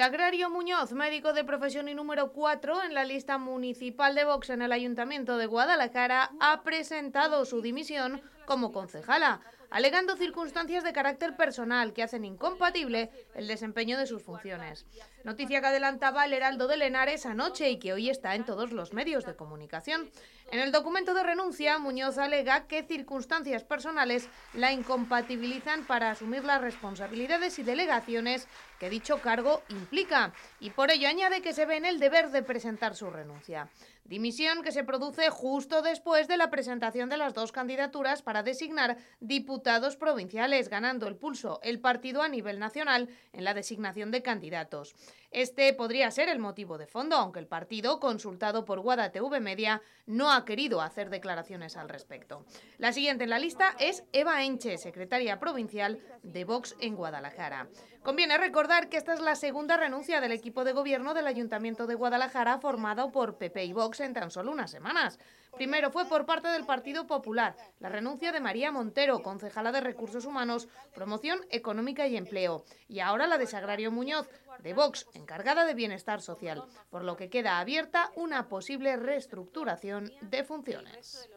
Sagrario Muñoz, médico de profesión y número 4 en la lista municipal de Vox en el Ayuntamiento de Guadalajara, ha presentado su dimisión como concejala alegando circunstancias de carácter personal que hacen incompatible el desempeño de sus funciones. Noticia que adelantaba el Heraldo de Lenares anoche y que hoy está en todos los medios de comunicación. En el documento de renuncia, Muñoz alega que circunstancias personales la incompatibilizan para asumir las responsabilidades y delegaciones que dicho cargo implica, y por ello añade que se ve en el deber de presentar su renuncia. Dimisión que se produce justo después de la presentación de las dos candidaturas para designar diputados diputados provinciales, ganando el pulso el partido a nivel nacional en la designación de candidatos. Este podría ser el motivo de fondo, aunque el partido, consultado por Guada TV Media, no ha querido hacer declaraciones al respecto. La siguiente en la lista es Eva Enche, secretaria provincial de Vox en Guadalajara. Conviene recordar que esta es la segunda renuncia del equipo de gobierno del Ayuntamiento de Guadalajara formado por PP y Vox en tan solo unas semanas. Primero fue por parte del Partido Popular, la renuncia de María Montero, con jala de Recursos Humanos, Promoción Económica y Empleo, y ahora la de Sagrario Muñoz, de Vox, encargada de Bienestar Social, por lo que queda abierta una posible reestructuración de funciones.